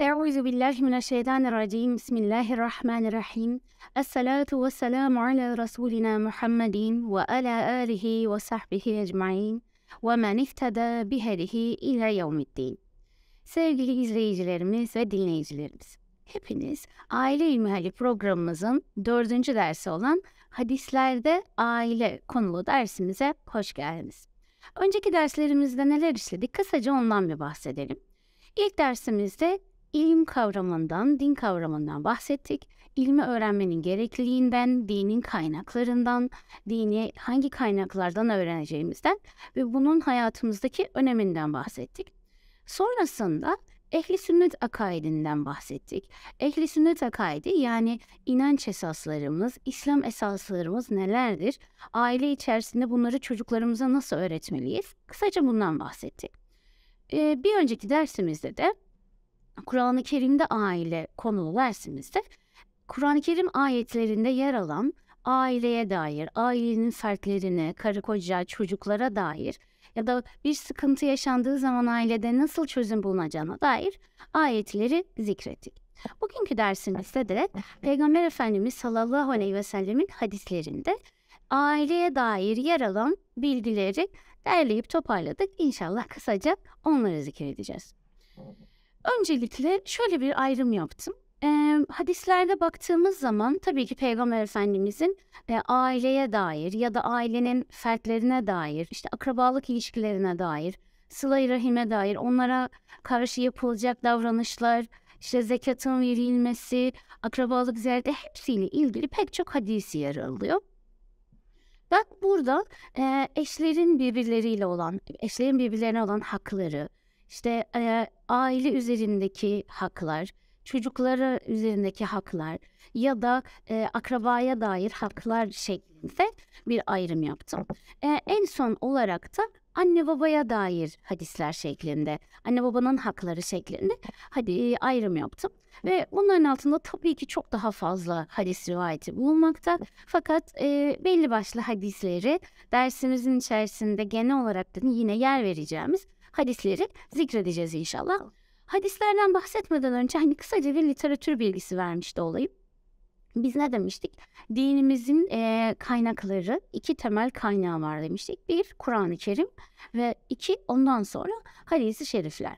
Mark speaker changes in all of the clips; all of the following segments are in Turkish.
Speaker 1: Euzu billahi mineşşeytanirracim. Bismillahirrahmanirrahim. Esselatu vesselamu ala rasulina Muhammedin ve ala alihi ve sahbihi ecmaîn ve men ihtada bihedihi ila yevmiddin. Sevgili izleyicilerimiz ve dinleyicilerimiz, hepiniz Aile İlmihali programımızın dördüncü dersi olan Hadislerde Aile konulu dersimize hoş geldiniz. Önceki derslerimizde neler işledik kısaca ondan bir bahsedelim. İlk dersimizde İlim kavramından, din kavramından bahsettik. İlmi öğrenmenin gerekliliğinden, dinin kaynaklarından, dini hangi kaynaklardan öğreneceğimizden ve bunun hayatımızdaki öneminden bahsettik. Sonrasında ehli sünnet akaidinden bahsettik. Ehli sünnet akaidi yani inanç esaslarımız, İslam esaslarımız nelerdir? Aile içerisinde bunları çocuklarımıza nasıl öğretmeliyiz? Kısaca bundan bahsettik. Ee, bir önceki dersimizde de Kur'an-ı Kerim'de aile konulu dersimizde Kur'an-ı Kerim ayetlerinde yer alan aileye dair, ailenin fertlerine, karı koca, çocuklara dair ya da bir sıkıntı yaşandığı zaman ailede nasıl çözüm bulunacağına dair ayetleri zikrettik. Bugünkü dersimizde de Peygamber Efendimiz sallallahu aleyhi ve sellemin hadislerinde aileye dair yer alan bilgileri derleyip toparladık. İnşallah kısaca onları zikredeceğiz. Öncelikle şöyle bir ayrım yaptım. E, hadislerde baktığımız zaman tabii ki Peygamber Efendimizin e, aileye dair ya da ailenin fertlerine dair, işte akrabalık ilişkilerine dair, sıla-i rahime dair onlara karşı yapılacak davranışlar, işte zekatın verilmesi, akrabalık ziyareti hepsiyle ilgili pek çok hadisi yer alıyor. Bak burada e, eşlerin birbirleriyle olan, eşlerin birbirlerine olan hakları, işte e, aile üzerindeki haklar, çocuklara üzerindeki haklar ya da e, akrabaya dair haklar şeklinde bir ayrım yaptım. E, en son olarak da anne babaya dair hadisler şeklinde, anne babanın hakları şeklinde hadi e, ayrım yaptım. Ve bunların altında tabii ki çok daha fazla hadis rivayeti bulunmakta. Fakat e, belli başlı hadisleri dersimizin içerisinde genel olarak da yine yer vereceğimiz hadisleri zikredeceğiz inşallah. Hadislerden bahsetmeden önce hani kısaca bir literatür bilgisi vermiş de olayım. Biz ne demiştik? Dinimizin e, kaynakları iki temel kaynağı var demiştik. Bir Kur'an-ı Kerim ve iki ondan sonra hadisi şerifler.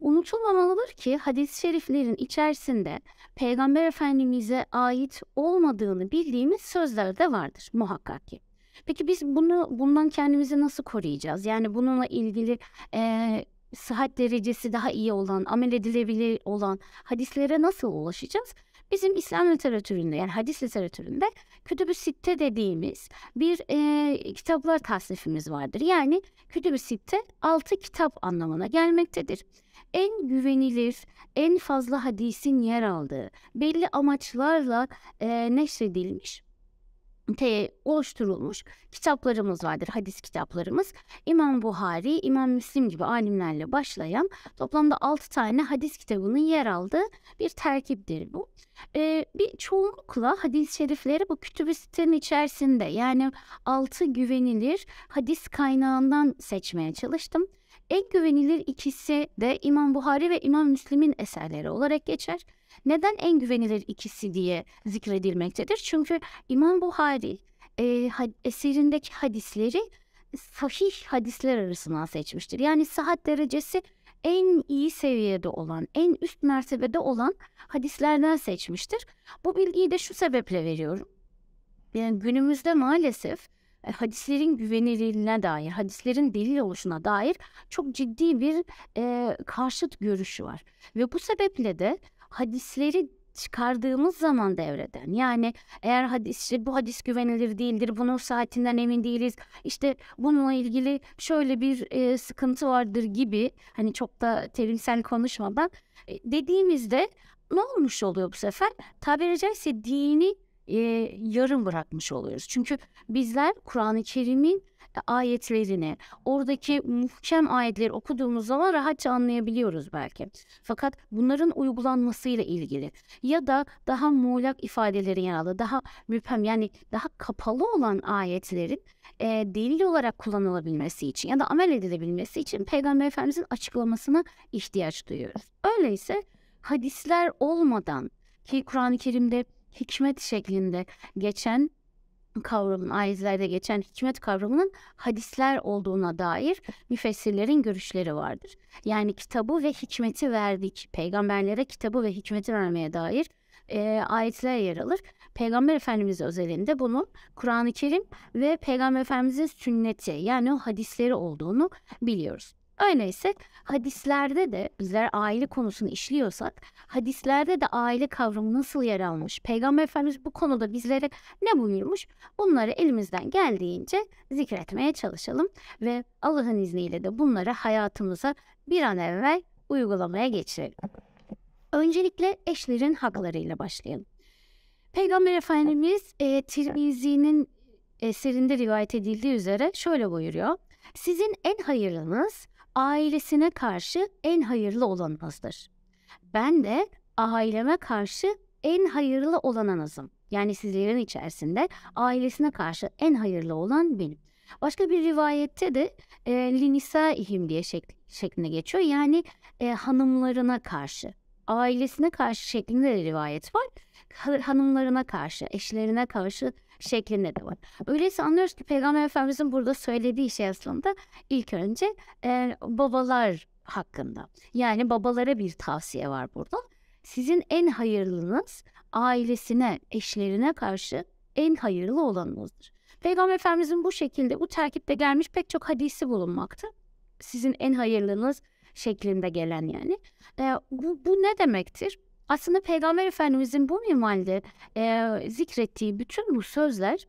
Speaker 1: Unutulmamalıdır ki hadis-i şeriflerin içerisinde Peygamber Efendimiz'e ait olmadığını bildiğimiz sözler de vardır muhakkak ki. Peki biz bunu bundan kendimizi nasıl koruyacağız? Yani bununla ilgili e, sıhhat derecesi daha iyi olan, amel edilebilir olan hadislere nasıl ulaşacağız? Bizim İslam literatüründe yani hadis literatüründe kütüb-ü sitte dediğimiz bir e, kitaplar tasnifimiz vardır. Yani kütüb-ü sitte altı kitap anlamına gelmektedir en güvenilir, en fazla hadisin yer aldığı, belli amaçlarla e, neşredilmiş te oluşturulmuş kitaplarımız vardır, hadis kitaplarımız. İmam Buhari, İmam Müslim gibi alimlerle başlayan toplamda 6 tane hadis kitabının yer aldığı bir terkiptir bu. Ee, bir çoğunlukla hadis-i şerifleri bu kütüb sitenin içerisinde yani 6 güvenilir hadis kaynağından seçmeye çalıştım. En güvenilir ikisi de İmam Buhari ve İmam Müslim'in eserleri olarak geçer. Neden en güvenilir ikisi diye zikredilmektedir? Çünkü İmam Buhari e, eserindeki hadisleri sahih hadisler arasından seçmiştir. Yani sıhhat derecesi en iyi seviyede olan, en üst mertebede olan hadislerden seçmiştir. Bu bilgiyi de şu sebeple veriyorum. Yani günümüzde maalesef e, hadislerin güvenilirliğine dair, hadislerin delil oluşuna dair çok ciddi bir e, karşıt görüşü var. Ve bu sebeple de hadisleri çıkardığımız zaman devreden yani eğer hadis bu hadis güvenilir değildir bunun saatinden emin değiliz işte bununla ilgili şöyle bir e, sıkıntı vardır gibi hani çok da terimsel konuşmadan e, dediğimizde ne olmuş oluyor bu sefer tabiri caizse dini e, yarım bırakmış oluyoruz. Çünkü bizler Kur'an-ı Kerim'in e, ayetlerini, oradaki muhkem ayetleri okuduğumuz zaman rahatça anlayabiliyoruz belki. Fakat bunların uygulanmasıyla ilgili ya da daha muğlak ifadeleri yer alı, daha müphem yani daha kapalı olan ayetlerin e, delil olarak kullanılabilmesi için ya da amel edilebilmesi için Peygamber Efendimizin açıklamasına ihtiyaç duyuyoruz. Öyleyse hadisler olmadan ki Kur'an-ı Kerim'de hikmet şeklinde geçen kavramın ayetlerde geçen hikmet kavramının hadisler olduğuna dair müfessirlerin görüşleri vardır. Yani kitabı ve hikmeti verdik. Peygamberlere kitabı ve hikmeti vermeye dair e, ayetler yer alır. Peygamber Efendimiz özelinde bunun Kur'an-ı Kerim ve Peygamber Efendimiz'in sünneti yani o hadisleri olduğunu biliyoruz. Öyleyse hadislerde de bizler aile konusunu işliyorsak hadislerde de aile kavramı nasıl yer almış? Peygamber Efendimiz bu konuda bizlere ne buyurmuş? Bunları elimizden geldiğince zikretmeye çalışalım ve Allah'ın izniyle de bunları hayatımıza bir an evvel uygulamaya geçirelim. Öncelikle eşlerin haklarıyla başlayalım. Peygamber Efendimiz e, Tirmizi'nin eserinde rivayet edildiği üzere şöyle buyuruyor. Sizin en hayırlınız ailesine karşı en hayırlı olanınızdır. Ben de aileme karşı en hayırlı olananızım. Yani sizlerin içerisinde ailesine karşı en hayırlı olan benim. Başka bir rivayette de e, linisa'ihim diye şek şeklinde geçiyor. Yani e, hanımlarına karşı ailesine karşı şeklinde de rivayet var. Hanımlarına karşı, eşlerine karşı şeklinde de var. Öyleyse anlıyoruz ki Peygamber Efendimizin burada söylediği şey aslında ilk önce e, babalar hakkında. Yani babalara bir tavsiye var burada. Sizin en hayırlınız ailesine, eşlerine karşı en hayırlı olanınızdır. Peygamber Efendimizin bu şekilde bu terkipte gelmiş pek çok hadisi bulunmakta. Sizin en hayırlınız şeklinde gelen yani. E, bu, bu ne demektir? Aslında Peygamber Efendimizin bu minvalde e, zikrettiği bütün bu sözler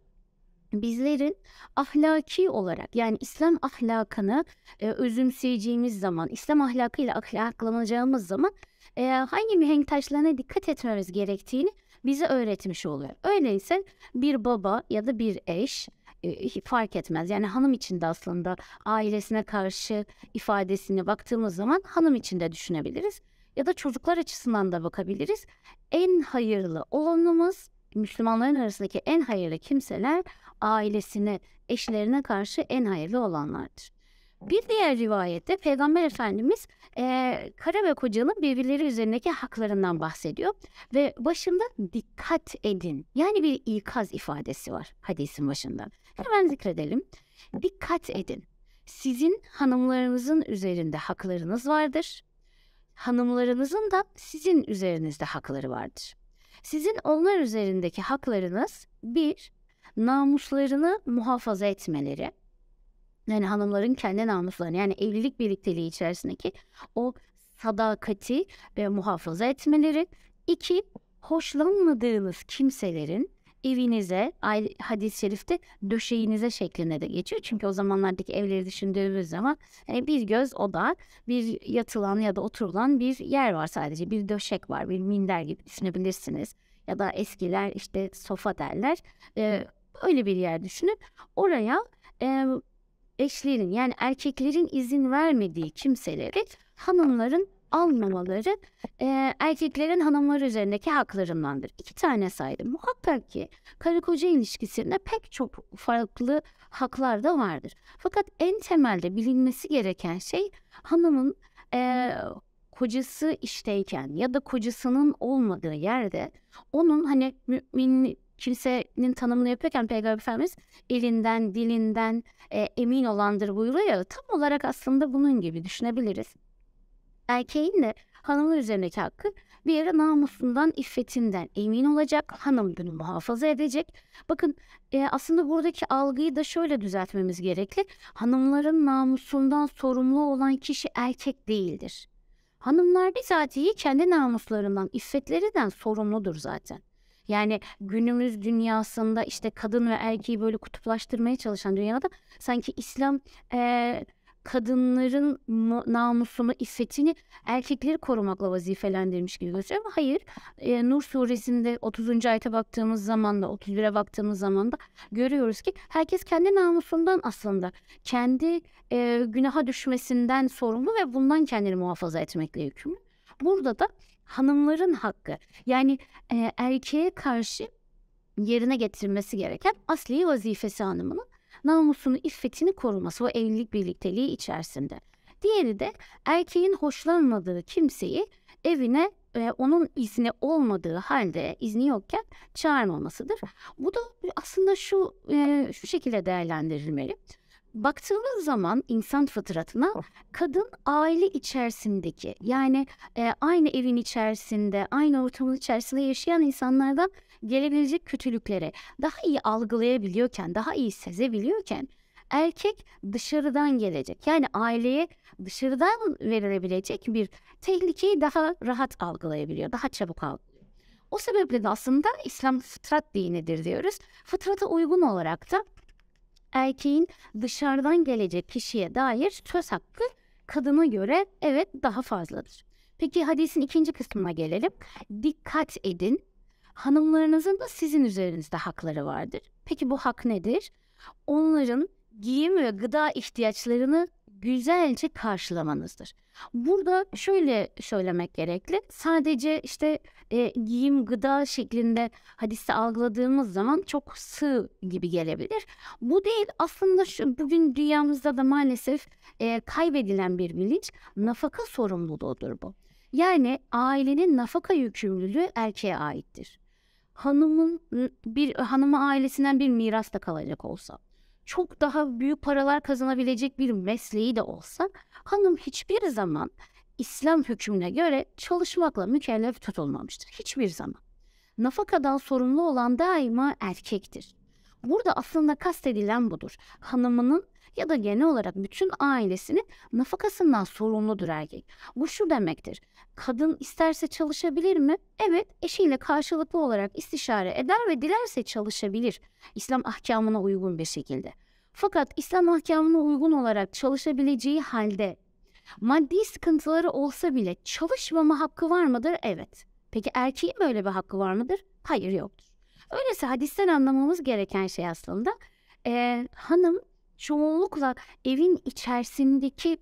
Speaker 1: bizlerin ahlaki olarak yani İslam ahlakını e, özümseyeceğimiz zaman, İslam ahlakıyla ahlaklanacağımız zaman e, hangi mihenk taşlarına dikkat etmemiz gerektiğini bize öğretmiş oluyor. Öyleyse bir baba ya da bir eş fark etmez. Yani hanım için de aslında ailesine karşı ifadesini baktığımız zaman hanım için de düşünebiliriz. Ya da çocuklar açısından da bakabiliriz. En hayırlı olanımız Müslümanların arasındaki en hayırlı kimseler ailesine, eşlerine karşı en hayırlı olanlardır. Bir diğer rivayette Peygamber Efendimiz e, karı ve kocanın birbirleri üzerindeki haklarından bahsediyor ve başında dikkat edin yani bir ikaz ifadesi var hadisin başında. Hemen zikredelim. Dikkat edin. Sizin hanımlarınızın üzerinde haklarınız vardır. Hanımlarınızın da sizin üzerinizde hakları vardır. Sizin onlar üzerindeki haklarınız bir, namuslarını muhafaza etmeleri, yani hanımların kendi namuslarını yani evlilik birlikteliği içerisindeki o sadakati ve muhafaza etmeleri. İki, hoşlanmadığınız kimselerin evinize, hadis-i şerifte döşeğinize şeklinde de geçiyor. Çünkü o zamanlardaki evleri düşündüğümüz zaman yani bir göz oda, bir yatılan ya da oturulan bir yer var sadece. Bir döşek var, bir minder gibi düşünebilirsiniz. Ya da eskiler işte sofa derler. Ee, öyle bir yer düşünüp oraya e, eşlerin yani erkeklerin izin vermediği kimseleri hanımların almamaları e, erkeklerin hanımlar üzerindeki haklarındandır. İki tane saydım. Muhakkak ki karı koca ilişkisinde pek çok farklı haklar da vardır. Fakat en temelde bilinmesi gereken şey hanımın e, kocası işteyken ya da kocasının olmadığı yerde onun hani mümin kimsenin tanımını yapıyorken Peygamber Efendimiz elinden, dilinden e, emin olandır buyuruyor Tam olarak aslında bunun gibi düşünebiliriz. Erkeğin de hanımın üzerindeki hakkı bir yere namusundan, iffetinden emin olacak. Hanım bunu muhafaza edecek. Bakın e, aslında buradaki algıyı da şöyle düzeltmemiz gerekli. Hanımların namusundan sorumlu olan kişi erkek değildir. Hanımlar bizatihi kendi namuslarından, iffetlerinden sorumludur zaten. Yani günümüz dünyasında işte kadın ve erkeği böyle kutuplaştırmaya çalışan dünyada sanki İslam e, kadınların namusunu, iffetini erkekleri korumakla vazifelendirmiş gibi gözüküyor ama hayır. E, Nur suresinde 30. ayete baktığımız zaman da 31'e baktığımız zaman da görüyoruz ki herkes kendi namusundan aslında kendi e, günaha düşmesinden sorumlu ve bundan kendini muhafaza etmekle yükümlü. Burada da hanımların hakkı. Yani e, erkeğe karşı yerine getirmesi gereken asli vazifesi hanımının namusunu, iffetini koruması o evlilik birlikteliği içerisinde. Diğeri de erkeğin hoşlanmadığı kimseyi evine e, onun izni olmadığı halde izni yokken çağırmamasıdır. Bu da aslında şu e, şu şekilde değerlendirilmeli baktığımız zaman insan fıtratına kadın aile içerisindeki yani e, aynı evin içerisinde aynı ortamın içerisinde yaşayan insanlardan gelebilecek kötülükleri daha iyi algılayabiliyorken daha iyi sezebiliyorken erkek dışarıdan gelecek yani aileye dışarıdan verilebilecek bir tehlikeyi daha rahat algılayabiliyor daha çabuk algılıyor. O sebeple de aslında İslam fıtrat dinidir diyoruz. Fıtrata uygun olarak da erkeğin dışarıdan gelecek kişiye dair söz hakkı kadına göre evet daha fazladır. Peki hadisin ikinci kısmına gelelim. Dikkat edin. Hanımlarınızın da sizin üzerinizde hakları vardır. Peki bu hak nedir? Onların giyim ve gıda ihtiyaçlarını güzelce karşılamanızdır. Burada şöyle söylemek gerekli. Sadece işte e, giyim, gıda şeklinde hadisi algıladığımız zaman çok sığ gibi gelebilir. Bu değil aslında şu, bugün dünyamızda da maalesef e, kaybedilen bir bilinç nafaka sorumluluğudur bu. Yani ailenin nafaka yükümlülüğü erkeğe aittir. Hanımın bir hanımı ailesinden bir miras da kalacak olsa çok daha büyük paralar kazanabilecek bir mesleği de olsa hanım hiçbir zaman İslam hükmüne göre çalışmakla mükellef tutulmamıştır. Hiçbir zaman. Nafakadan sorumlu olan daima erkektir. Burada aslında kastedilen budur. Hanımının ya da genel olarak bütün ailesinin nafakasından sorumludur erkek. Bu şu demektir. Kadın isterse çalışabilir mi? Evet, eşiyle karşılıklı olarak istişare eder ve dilerse çalışabilir. İslam ahkamına uygun bir şekilde. Fakat İslam ahkamına uygun olarak çalışabileceği halde maddi sıkıntıları olsa bile çalışmama hakkı var mıdır? Evet. Peki erkeğin böyle bir hakkı var mıdır? Hayır yoktur. Öyleyse hadisten anlamamız gereken şey aslında e, hanım çoğunlukla evin içerisindeki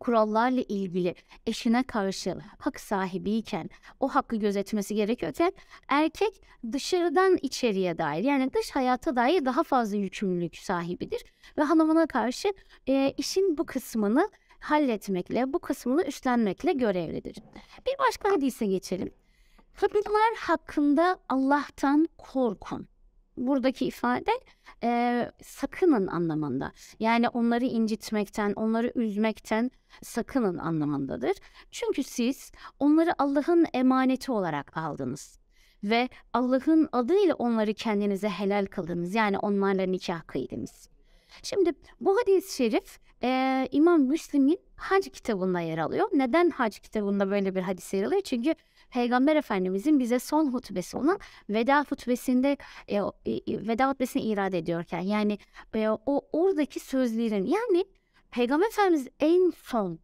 Speaker 1: kurallarla ilgili eşine karşı hak sahibiyken o hakkı gözetmesi gerekiyorken erkek dışarıdan içeriye dair yani dış hayata dair daha fazla yükümlülük sahibidir ve hanımına karşı e, işin bu kısmını halletmekle bu kısmını üstlenmekle görevlidir. Bir başka hadise geçelim. Kadınlar hakkında Allah'tan korkun buradaki ifade e, sakının anlamında. Yani onları incitmekten, onları üzmekten sakının anlamındadır. Çünkü siz onları Allah'ın emaneti olarak aldınız ve Allah'ın adıyla onları kendinize helal kıldınız. Yani onlarla nikah kıydınız. Şimdi bu hadis-i şerif e, İmam Müslim'in hac kitabında yer alıyor. Neden hac kitabında böyle bir hadis yer alıyor? Çünkü Peygamber Efendimizin bize son hutbesi olan veda hutbesinde e, e, veda hutbesini irade ediyorken yani e, o oradaki sözlerin yani Peygamber Efendimiz en son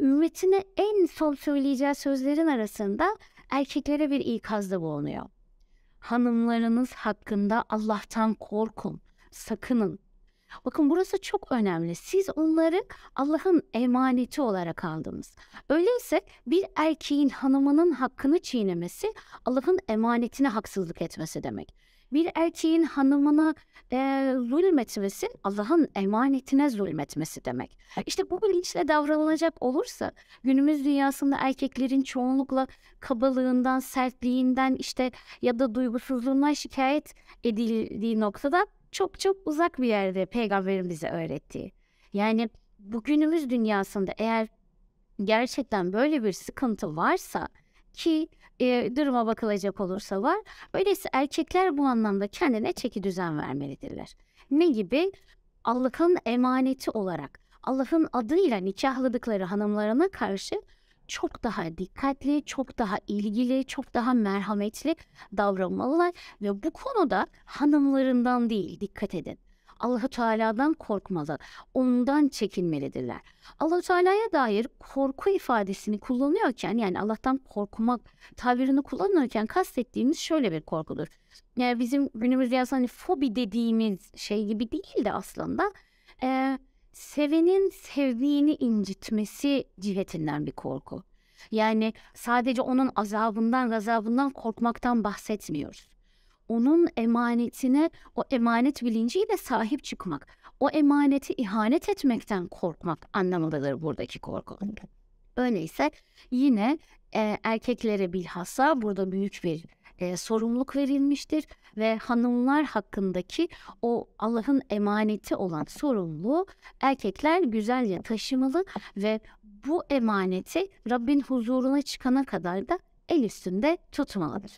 Speaker 1: ümmetine en son söyleyeceği sözlerin arasında erkeklere bir ikazda bulunuyor. Hanımlarınız hakkında Allah'tan korkun, sakının. Bakın burası çok önemli. Siz onları Allah'ın emaneti olarak aldınız. Öyleyse bir erkeğin hanımının hakkını çiğnemesi Allah'ın emanetine haksızlık etmesi demek. Bir erkeğin hanımına e, zulmetmesi Allah'ın emanetine zulmetmesi demek. İşte bu bilinçle davranılacak olursa günümüz dünyasında erkeklerin çoğunlukla kabalığından, sertliğinden işte ya da duygusuzluğundan şikayet edildiği noktada çok çok uzak bir yerde peygamberin bize öğrettiği. Yani bugünümüz dünyasında eğer gerçekten böyle bir sıkıntı varsa ki e, duruma bakılacak olursa var. Öyleyse erkekler bu anlamda kendine çeki düzen vermelidirler. Ne gibi? Allah'ın emaneti olarak Allah'ın adıyla nikahladıkları hanımlarına karşı çok daha dikkatli, çok daha ilgili, çok daha merhametli davranmalılar ve bu konuda hanımlarından değil dikkat edin. Allahu Teala'dan korkmalı, ondan çekinmelidirler. Allahu Teala'ya dair korku ifadesini kullanıyorken yani Allah'tan korkmak tabirini kullanırken kastettiğimiz şöyle bir korkudur. Yani bizim günümüzde yazan hani fobi dediğimiz şey gibi değil de aslında ee, sevenin sevdiğini incitmesi cihetinden bir korku. Yani sadece onun azabından, gazabından korkmaktan bahsetmiyoruz. Onun emanetine, o emanet bilinciyle sahip çıkmak, o emaneti ihanet etmekten korkmak anlamındadır buradaki korku. Öyleyse yine e, erkeklere bilhassa burada büyük bir e, sorumluluk verilmiştir ve hanımlar hakkındaki o Allah'ın emaneti olan sorumluluğu erkekler güzelce taşımalı ve bu emaneti Rabbin huzuruna çıkana kadar da el üstünde tutmalıdır.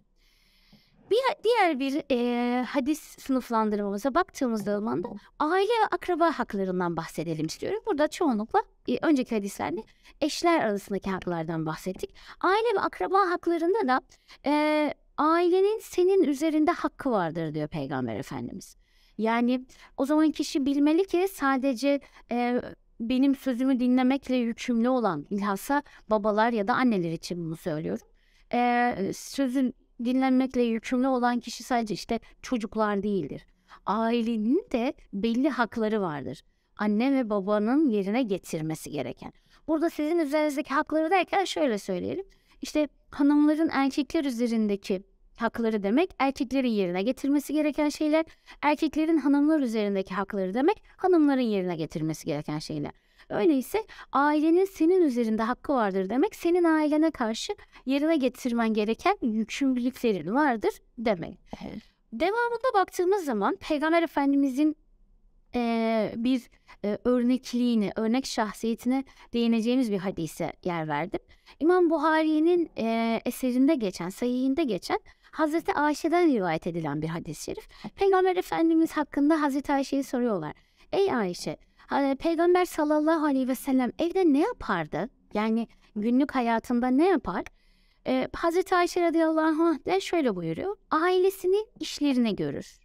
Speaker 1: Bir diğer bir e, hadis sınıflandırmamıza baktığımız zaman da aile ve akraba haklarından bahsedelim istiyorum. Burada çoğunlukla e, önceki hadislerde eşler arasındaki haklardan bahsettik. Aile ve akraba haklarında da e, ailenin senin üzerinde hakkı vardır diyor Peygamber Efendimiz. Yani o zaman kişi bilmeli ki sadece e, benim sözümü dinlemekle yükümlü olan bilhassa babalar ya da anneler için bunu söylüyorum. E, sözün dinlenmekle yükümlü olan kişi sadece işte çocuklar değildir. Ailenin de belli hakları vardır. Anne ve babanın yerine getirmesi gereken. Burada sizin üzerinizdeki hakları derken şöyle söyleyelim. İşte hanımların erkekler üzerindeki hakları demek, erkeklerin yerine getirmesi gereken şeyler, erkeklerin hanımlar üzerindeki hakları demek, hanımların yerine getirmesi gereken şeyler. Öyleyse ailenin senin üzerinde hakkı vardır demek, senin ailene karşı yerine getirmen gereken yükümlülüklerin vardır demek. Devamında baktığımız zaman Peygamber Efendimizin e, bir e, örnekliğini, örnek şahsiyetine değineceğimiz bir hadise yer verdim. İmam Buhari'nin e, eserinde geçen, sayihinde geçen Hazreti Ayşe'den rivayet edilen bir hadis-i şerif. Peygamber Efendimiz hakkında Hazreti Ayşe'yi soruyorlar. Ey Ayşe, Peygamber sallallahu aleyhi ve sellem evde ne yapardı? Yani günlük hayatında ne yapar? Ee, Hazreti Ayşe radıyallahu anh de şöyle buyuruyor. Ailesini işlerine görür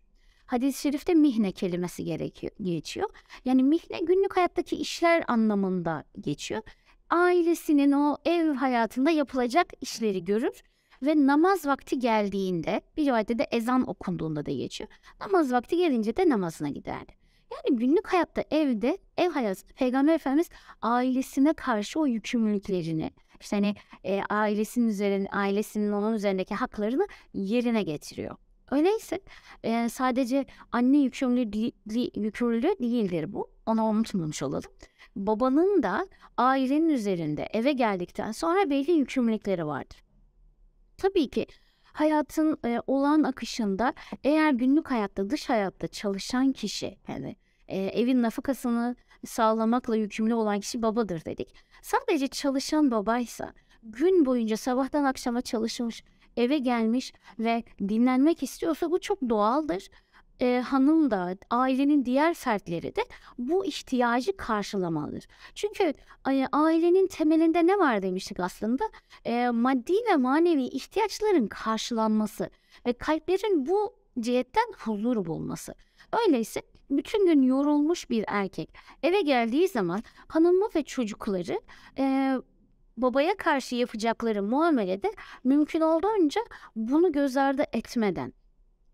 Speaker 1: hadis-i şerifte mihne kelimesi gerekiyor, geçiyor. Yani mihne günlük hayattaki işler anlamında geçiyor. Ailesinin o ev hayatında yapılacak işleri görür ve namaz vakti geldiğinde bir rivayette de ezan okunduğunda da geçiyor. Namaz vakti gelince de namazına giderdi. Yani günlük hayatta evde, ev hayatında Peygamber Efendimiz ailesine karşı o yükümlülüklerini, işte hani e, ailesinin üzerine, ailesinin onun üzerindeki haklarını yerine getiriyor. Öyleyse e, sadece anne yükümlülüğü değil, yükümlü değildir bu. Onu unutmamış olalım. Babanın da ailenin üzerinde eve geldikten sonra belli yükümlülükleri vardır. Tabii ki hayatın e, olan akışında eğer günlük hayatta dış hayatta çalışan kişi yani e, evin nafakasını sağlamakla yükümlü olan kişi babadır dedik. Sadece çalışan babaysa gün boyunca sabahtan akşama çalışmış eve gelmiş ve dinlenmek istiyorsa bu çok doğaldır. E, hanım da ailenin diğer fertleri de bu ihtiyacı karşılamalıdır. Çünkü ailenin temelinde ne var demiştik aslında e, maddi ve manevi ihtiyaçların karşılanması ve kalplerin bu cihetten huzur bulması. Öyleyse bütün gün yorulmuş bir erkek eve geldiği zaman hanımı ve çocukları e, babaya karşı yapacakları muamelede mümkün olduğunca bunu göz ardı etmeden,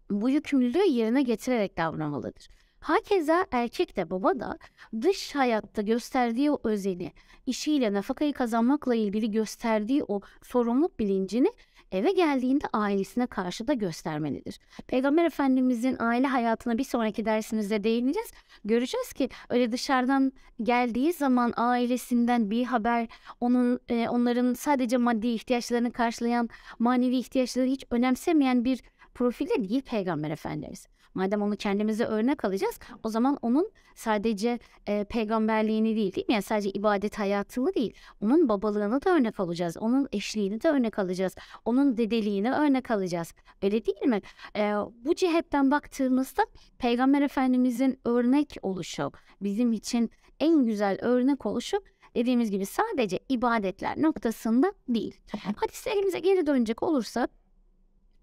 Speaker 1: bu yükümlülüğü yerine getirerek davranmalıdır. Hakeza erkek de baba da dış hayatta gösterdiği o özeni, işiyle nafakayı kazanmakla ilgili gösterdiği o sorumluluk bilincini eve geldiğinde ailesine karşı da göstermelidir. Peygamber Efendimizin aile hayatına bir sonraki dersimizde değineceğiz. Göreceğiz ki öyle dışarıdan geldiği zaman ailesinden bir haber, onun e, onların sadece maddi ihtiyaçlarını karşılayan, manevi ihtiyaçları hiç önemsemeyen bir Profilde değil Peygamber Efendimiz. Madem onu kendimize örnek alacağız o zaman onun sadece e, peygamberliğini değil değil mi? Yani sadece ibadet hayatını değil. Onun babalığını da örnek alacağız. Onun eşliğini de örnek alacağız. Onun dedeliğini örnek alacağız. Öyle değil mi? E, bu cihetten baktığımızda Peygamber Efendimizin örnek oluşu bizim için en güzel örnek oluşu dediğimiz gibi sadece ibadetler noktasında değil. Hadislerimize geri dönecek olursak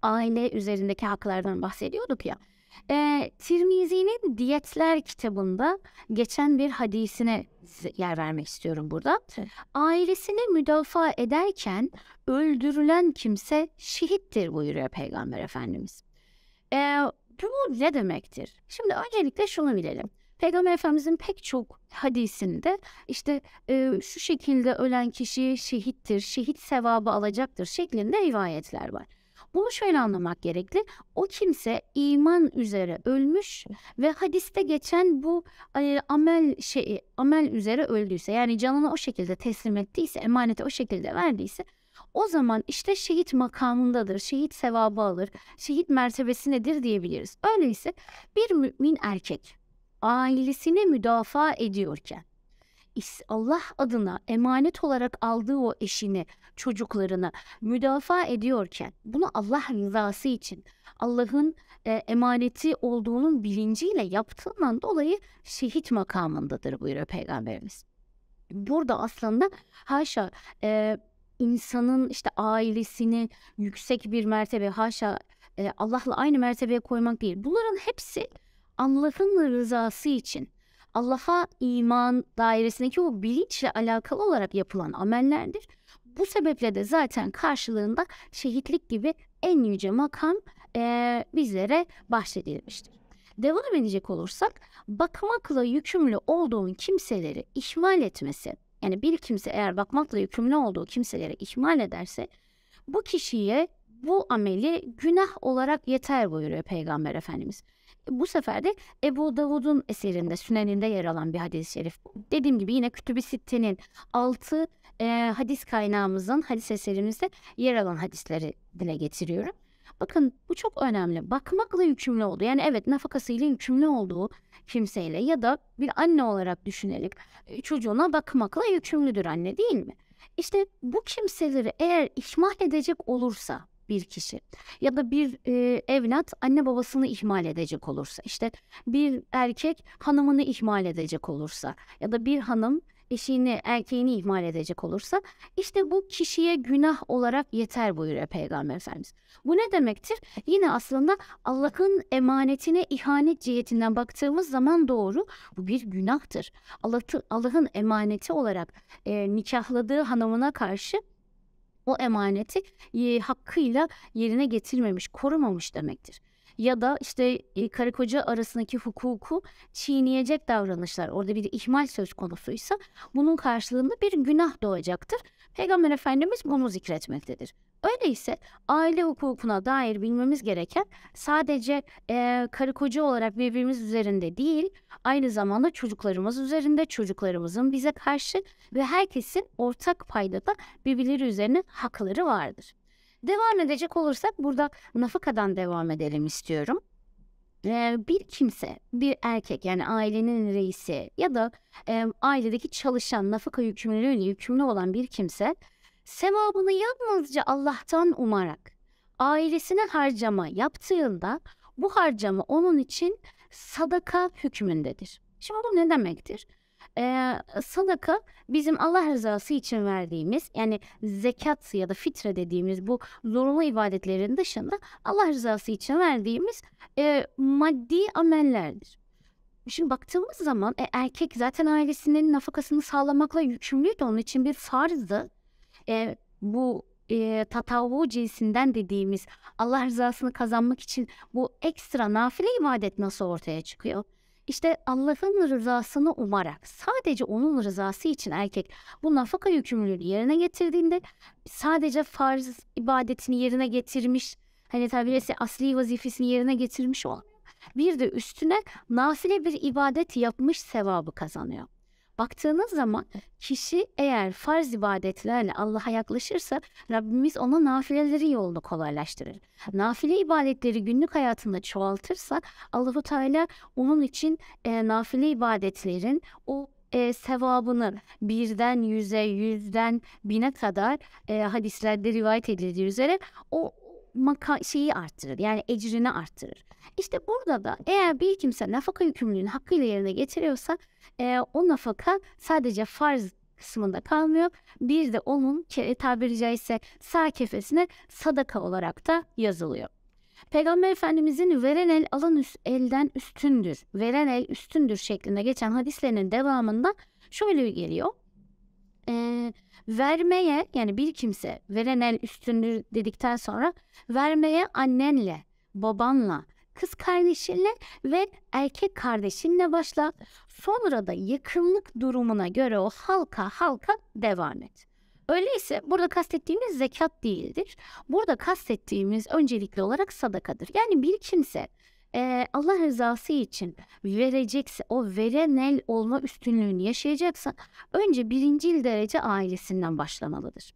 Speaker 1: aile üzerindeki haklardan bahsediyorduk ya. E, Tirmizi'nin Diyetler kitabında geçen bir hadisine yer vermek istiyorum burada. Ailesini müdafaa ederken öldürülen kimse şehittir buyuruyor Peygamber Efendimiz. E, bu ne demektir? Şimdi öncelikle şunu bilelim. Peygamber Efendimizin pek çok hadisinde işte e, şu şekilde ölen kişi şehittir, şehit sevabı alacaktır şeklinde rivayetler var. Bunu şöyle anlamak gerekli. O kimse iman üzere ölmüş ve hadiste geçen bu e, amel şeyi amel üzere öldüyse yani canını o şekilde teslim ettiyse, emaneti o şekilde verdiyse o zaman işte şehit makamındadır, şehit sevabı alır, şehit mertebesi nedir diyebiliriz. Öyleyse bir mümin erkek ailesini müdafaa ediyorken Allah adına emanet olarak aldığı o eşini, çocuklarını müdafaa ediyorken bunu Allah rızası için, Allah'ın e, emaneti olduğunun bilinciyle yaptığından dolayı şehit makamındadır buyuruyor Peygamberimiz. Burada aslında haşa e, insanın işte ailesini yüksek bir mertebe haşa e, Allah'la aynı mertebeye koymak değil. Bunların hepsi Allah'ın rızası için Allah'a iman dairesindeki o bilinçle alakalı olarak yapılan amellerdir. Bu sebeple de zaten karşılığında şehitlik gibi en yüce makam e, bizlere bahşedilmiştir. Devam edecek olursak bakmakla yükümlü olduğun kimseleri ihmal etmesi yani bir kimse eğer bakmakla yükümlü olduğu kimseleri ihmal ederse bu kişiye bu ameli günah olarak yeter buyuruyor Peygamber Efendimiz. E, bu sefer de Ebu Davud'un eserinde, süneninde yer alan bir hadis-i şerif. Dediğim gibi yine Kütüb-i Sitte'nin altı e, hadis kaynağımızın, hadis eserimizde yer alan hadisleri dile getiriyorum. Bakın bu çok önemli. Bakmakla yükümlü olduğu, yani evet nafakasıyla yükümlü olduğu kimseyle ya da bir anne olarak düşünelim e, çocuğuna bakmakla yükümlüdür anne değil mi? İşte bu kimseleri eğer ihmal edecek olursa, bir kişi ya da bir e, evlat anne babasını ihmal edecek olursa işte bir erkek hanımını ihmal edecek olursa ya da bir hanım eşini erkeğini ihmal edecek olursa işte bu kişiye günah olarak yeter buyuruyor Peygamber Efendimiz. Bu ne demektir? Yine aslında Allah'ın emanetine ihanet cihetinden baktığımız zaman doğru bu bir günahtır. Allah'ın emaneti olarak e, nikahladığı hanımına karşı o emaneti e, hakkıyla yerine getirmemiş, korumamış demektir. Ya da işte e, karı koca arasındaki hukuku çiğneyecek davranışlar, orada bir ihmal söz konusuysa bunun karşılığında bir günah doğacaktır. Peygamber Efendimiz bunu zikretmektedir. Öyleyse aile hukukuna dair bilmemiz gereken sadece e, karı koca olarak birbirimiz üzerinde değil, aynı zamanda çocuklarımız üzerinde, çocuklarımızın bize karşı ve herkesin ortak payda da birbirleri üzerine hakları vardır. Devam edecek olursak burada nafakadan devam edelim istiyorum bir kimse, bir erkek yani ailenin reisi ya da e, ailedeki çalışan nafaka yükümlülüğüyle yükümlü olan bir kimse Sevabını yalnızca Allah'tan umarak ailesine harcama yaptığında bu harcama onun için sadaka hükmündedir. Şimdi bu ne demektir? Ee, sadaka bizim Allah rızası için verdiğimiz yani zekat ya da fitre dediğimiz bu zorunlu ibadetlerin dışında Allah rızası için verdiğimiz e, maddi amellerdir. Şimdi baktığımız zaman e, erkek zaten ailesinin nafakasını sağlamakla yükümlüydü. Onun için bir farzdı e, bu e, tatavvu cinsinden dediğimiz Allah rızasını kazanmak için bu ekstra nafile ibadet nasıl ortaya çıkıyor? İşte Allah'ın rızasını umarak sadece onun rızası için erkek bu nafaka yükümlülüğünü yerine getirdiğinde sadece farz ibadetini yerine getirmiş hani tabiresi asli vazifesini yerine getirmiş olan bir de üstüne nafile bir ibadet yapmış sevabı kazanıyor. Baktığınız zaman kişi eğer farz ibadetlerle Allah'a yaklaşırsa Rabbimiz ona nafileleri yolunu kolaylaştırır. Nafile ibadetleri günlük hayatında çoğaltırsak Allahu Teala onun için e, nafile ibadetlerin o e, sevabını birden yüze, yüzden bine kadar e, hadislerde rivayet edildiği üzere o maka şeyi arttırır. Yani ecrini arttırır. İşte burada da eğer bir kimse nafaka yükümlülüğünü hakkıyla yerine getiriyorsa e, o nafaka sadece farz kısmında kalmıyor. Bir de onun e, tabiri caizse sağ kefesine sadaka olarak da yazılıyor. Peygamber Efendimizin veren el alan üst, elden üstündür, veren el üstündür şeklinde geçen hadislerinin devamında şöyle geliyor e, vermeye yani bir kimse veren el üstündür dedikten sonra vermeye annenle, babanla, kız kardeşinle ve erkek kardeşinle başla. Sonra da yakınlık durumuna göre o halka halka devam et. Öyleyse burada kastettiğimiz zekat değildir. Burada kastettiğimiz öncelikli olarak sadakadır. Yani bir kimse e, Allah rızası için verecekse o veren el olma üstünlüğünü yaşayacaksa önce birinci derece ailesinden başlamalıdır.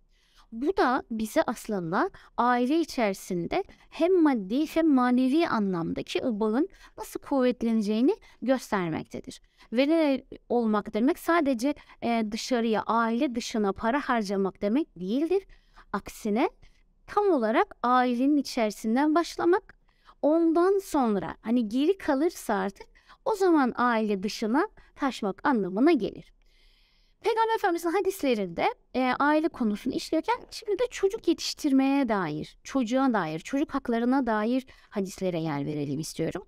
Speaker 1: Bu da bize aslında aile içerisinde hem maddi hem manevi anlamdaki bağın nasıl kuvvetleneceğini göstermektedir. Veren olmak demek sadece dışarıya, aile dışına para harcamak demek değildir. Aksine tam olarak ailenin içerisinden başlamak ondan sonra hani geri kalırsa artık o zaman aile dışına taşmak anlamına gelir. Peygamber Efendimiz'in hadislerinde e, aile konusunu işlerken şimdi de çocuk yetiştirmeye dair, çocuğa dair, çocuk haklarına dair hadislere yer verelim istiyorum.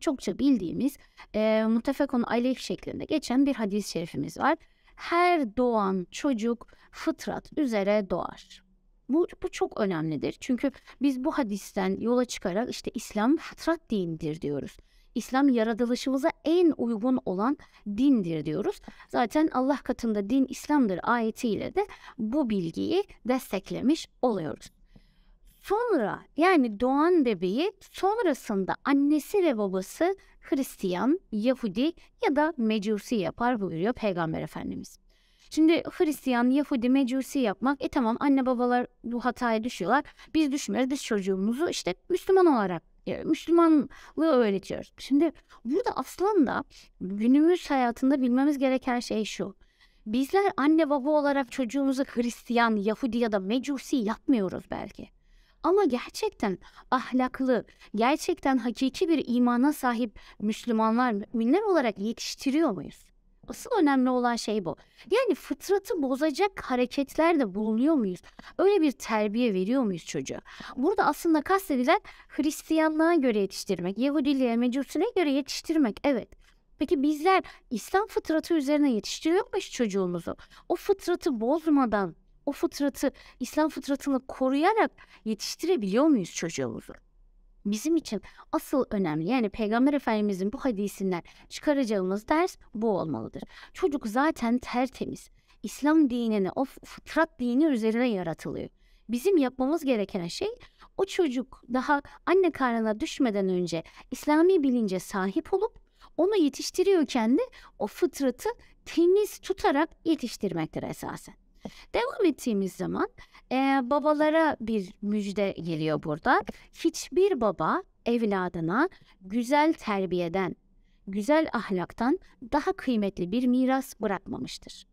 Speaker 1: Çokça bildiğimiz e, mutefekun aleyh şeklinde geçen bir hadis-i şerifimiz var. Her doğan çocuk fıtrat üzere doğar. Bu, bu çok önemlidir. Çünkü biz bu hadisten yola çıkarak işte İslam fıtrat dinidir diyoruz. İslam yaratılışımıza en uygun olan dindir diyoruz. Zaten Allah katında din İslam'dır ayetiyle de bu bilgiyi desteklemiş oluyoruz. Sonra yani doğan bebeği sonrasında annesi ve babası Hristiyan, Yahudi ya da Mecusi yapar buyuruyor Peygamber Efendimiz. Şimdi Hristiyan, Yahudi, Mecusi yapmak e tamam anne babalar bu hataya düşüyorlar. Biz düşmüyoruz. Biz çocuğumuzu işte Müslüman olarak e, Müslümanlığı öğretiyoruz. Şimdi burada aslında günümüz hayatında bilmemiz gereken şey şu. Bizler anne baba olarak çocuğumuzu Hristiyan, Yahudi ya da Mecusi yapmıyoruz belki. Ama gerçekten ahlaklı, gerçekten hakiki bir imana sahip Müslümanlar, müminler olarak yetiştiriyor muyuz? asıl önemli olan şey bu. Yani fıtratı bozacak hareketlerde bulunuyor muyuz? Öyle bir terbiye veriyor muyuz çocuğa? Burada aslında kastedilen Hristiyanlığa göre yetiştirmek, Yahudiliğe, Mecusine göre yetiştirmek. Evet. Peki bizler İslam fıtratı üzerine yetiştiriyor muyuz çocuğumuzu? O fıtratı bozmadan, o fıtratı, İslam fıtratını koruyarak yetiştirebiliyor muyuz çocuğumuzu? bizim için asıl önemli yani Peygamber Efendimizin bu hadisinden çıkaracağımız ders bu olmalıdır. Çocuk zaten tertemiz. İslam dinine, o fıtrat dini üzerine yaratılıyor. Bizim yapmamız gereken şey o çocuk daha anne karnına düşmeden önce İslami bilince sahip olup onu yetiştiriyorken de o fıtratı temiz tutarak yetiştirmektir esasen. Devam ettiğimiz zaman e, babalara bir müjde geliyor burada. Hiçbir baba evladına güzel terbiyeden, güzel ahlaktan daha kıymetli bir miras bırakmamıştır.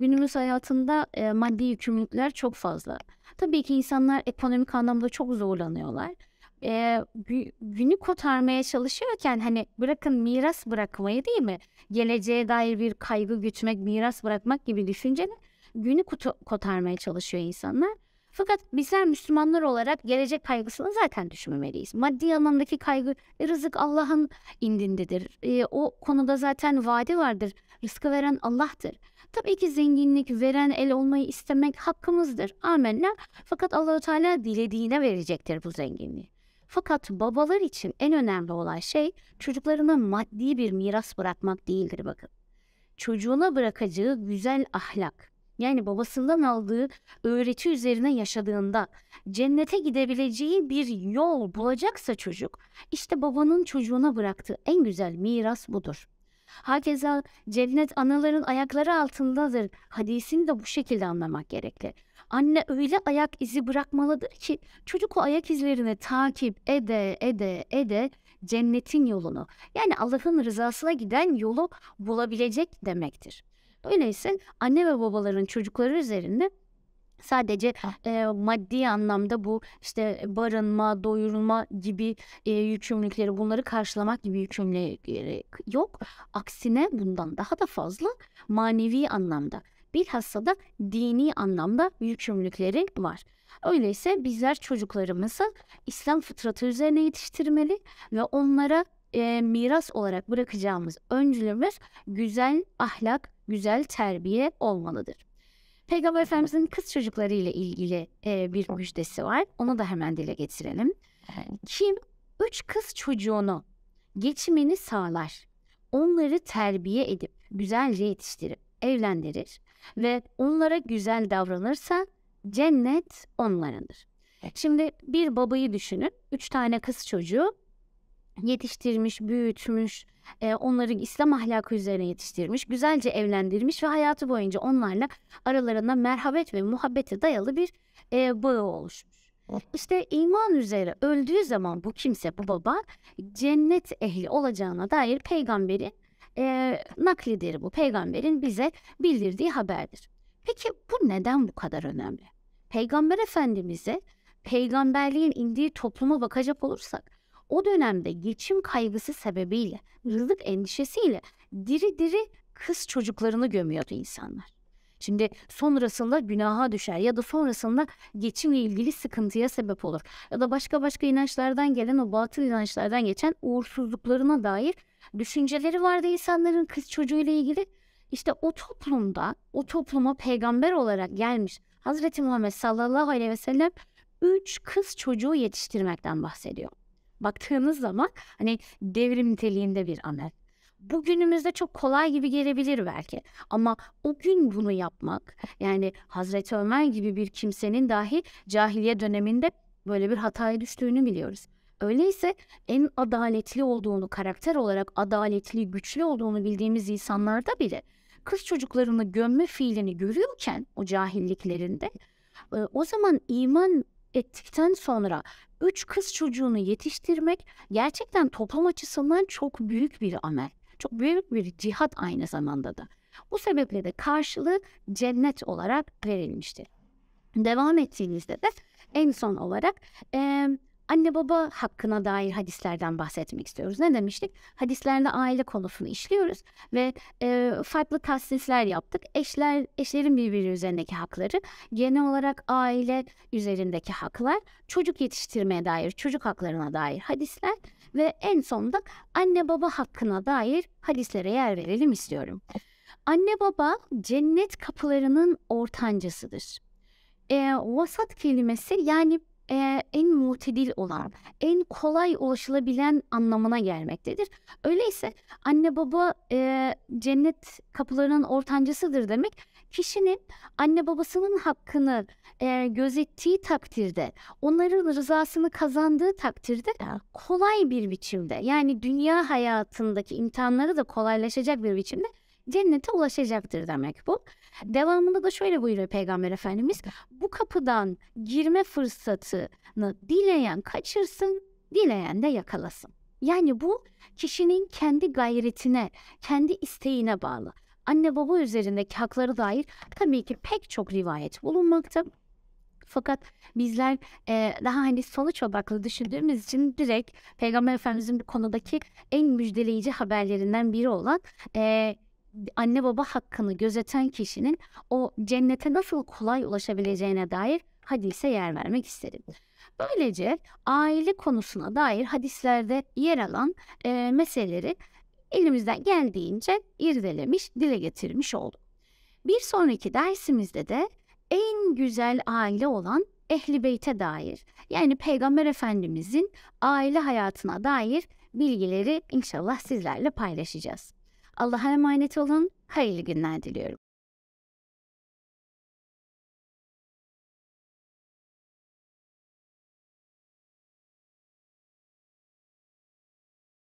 Speaker 1: Günümüz hayatında e, maddi yükümlülükler çok fazla. Tabii ki insanlar ekonomik anlamda çok zorlanıyorlar. E, günü kotarmaya çalışıyorken hani bırakın miras bırakmayı değil mi? Geleceğe dair bir kaygı gütmek, miras bırakmak gibi düşünceler günü kutu, kotarmaya çalışıyor insanlar. Fakat bizler Müslümanlar olarak gelecek kaygısını zaten düşünmemeliyiz. Maddi anlamdaki kaygı, e, rızık Allah'ın indindedir. E, o konuda zaten vaadi vardır. Rızkı veren Allah'tır. Tabii ki zenginlik veren el olmayı istemek hakkımızdır. Amenna. Fakat Allahu Teala dilediğine verecektir bu zenginliği. Fakat babalar için en önemli olan şey çocuklarına maddi bir miras bırakmak değildir bakın. Çocuğuna bırakacağı güzel ahlak, yani babasından aldığı öğreti üzerine yaşadığında cennete gidebileceği bir yol bulacaksa çocuk işte babanın çocuğuna bıraktığı en güzel miras budur. Hakeza cennet anaların ayakları altındadır hadisini de bu şekilde anlamak gerekli. Anne öyle ayak izi bırakmalıdır ki çocuk o ayak izlerini takip ede ede ede cennetin yolunu yani Allah'ın rızasına giden yolu bulabilecek demektir. Öyleyse anne ve babaların çocukları üzerinde sadece e, maddi anlamda bu işte barınma, doyurulma gibi e, yükümlülükleri bunları karşılamak gibi yükümlülükleri yok. Aksine bundan daha da fazla manevi anlamda bilhassa da dini anlamda yükümlülükleri var. Öyleyse bizler çocuklarımızı İslam fıtratı üzerine yetiştirmeli ve onlara e, miras olarak bırakacağımız öncülümüz güzel ahlak, güzel terbiye olmalıdır. Peygamber Efendimizin kız çocukları ile ilgili e, bir müjdesi var. Onu da hemen dile getirelim. Kim üç kız çocuğunu geçimini sağlar, onları terbiye edip güzelce yetiştirip evlendirir ve onlara güzel davranırsa cennet onlarındır. Şimdi bir babayı düşünün. Üç tane kız çocuğu yetiştirmiş, büyütmüş, e, onları İslam ahlakı üzerine yetiştirmiş, güzelce evlendirmiş ve hayatı boyunca onlarla aralarında merhabet ve muhabbete dayalı bir e, bağı oluşmuş. İşte iman üzere öldüğü zaman bu kimse, bu baba cennet ehli olacağına dair peygamberin e, naklidir bu. Peygamberin bize bildirdiği haberdir. Peki bu neden bu kadar önemli? Peygamber Efendimiz'e peygamberliğin indiği topluma bakacak olursak o dönemde geçim kaygısı sebebiyle, yıllık endişesiyle diri diri kız çocuklarını gömüyordu insanlar. Şimdi sonrasında günaha düşer ya da sonrasında geçimle ilgili sıkıntıya sebep olur. Ya da başka başka inançlardan gelen o batıl inançlardan geçen uğursuzluklarına dair düşünceleri vardı insanların kız çocuğuyla ilgili. İşte o toplumda o topluma peygamber olarak gelmiş Hazreti Muhammed sallallahu aleyhi ve sellem üç kız çocuğu yetiştirmekten bahsediyor baktığınız zaman hani devrim niteliğinde bir amel. Bugünümüzde çok kolay gibi gelebilir belki ama o gün bunu yapmak yani Hazreti Ömer gibi bir kimsenin dahi cahiliye döneminde böyle bir hataya düştüğünü biliyoruz. Öyleyse en adaletli olduğunu, karakter olarak adaletli, güçlü olduğunu bildiğimiz insanlarda bile kız çocuklarını gömme fiilini görüyorken o cahilliklerinde e, o zaman iman ettikten sonra üç kız çocuğunu yetiştirmek gerçekten toplum açısından çok büyük bir amel. Çok büyük bir cihat aynı zamanda da. Bu sebeple de karşılığı cennet olarak verilmiştir. Devam ettiğinizde de en son olarak... E, anne baba hakkına dair hadislerden bahsetmek istiyoruz. Ne demiştik? Hadislerde aile konusunu işliyoruz ve e, farklı tasnifler yaptık. Eşler, eşlerin birbiri üzerindeki hakları, genel olarak aile üzerindeki haklar, çocuk yetiştirmeye dair, çocuk haklarına dair hadisler ve en sonunda anne baba hakkına dair hadislere yer verelim istiyorum. Anne baba cennet kapılarının ortancasıdır. E, vasat kelimesi yani e, en mutedil olan, en kolay ulaşılabilen anlamına gelmektedir. Öyleyse anne baba e, cennet kapılarının ortancasıdır demek kişinin anne babasının hakkını e, gözettiği takdirde, onların rızasını kazandığı takdirde kolay bir biçimde yani dünya hayatındaki imtihanları da kolaylaşacak bir biçimde cennete ulaşacaktır demek bu. Devamında da şöyle buyuruyor Peygamber Efendimiz. Bu kapıdan girme fırsatını dileyen kaçırsın, dileyen de yakalasın. Yani bu kişinin kendi gayretine, kendi isteğine bağlı. Anne baba üzerindeki hakları dair tabii ki pek çok rivayet bulunmakta. Fakat bizler e, daha hani sonuç odaklı düşündüğümüz için direkt Peygamber Efendimiz'in bu konudaki en müjdeleyici haberlerinden biri olan e, anne baba hakkını gözeten kişinin o cennete nasıl kolay ulaşabileceğine dair hadise yer vermek istedim. Böylece aile konusuna dair hadislerde yer alan e, meseleleri elimizden geldiğince irdelemiş, dile getirmiş olduk. Bir sonraki dersimizde de en güzel aile olan Ehli Beyt'e dair yani Peygamber Efendimizin aile hayatına dair bilgileri inşallah sizlerle paylaşacağız. Allah'a emanet olun. Hayırlı günler diliyorum.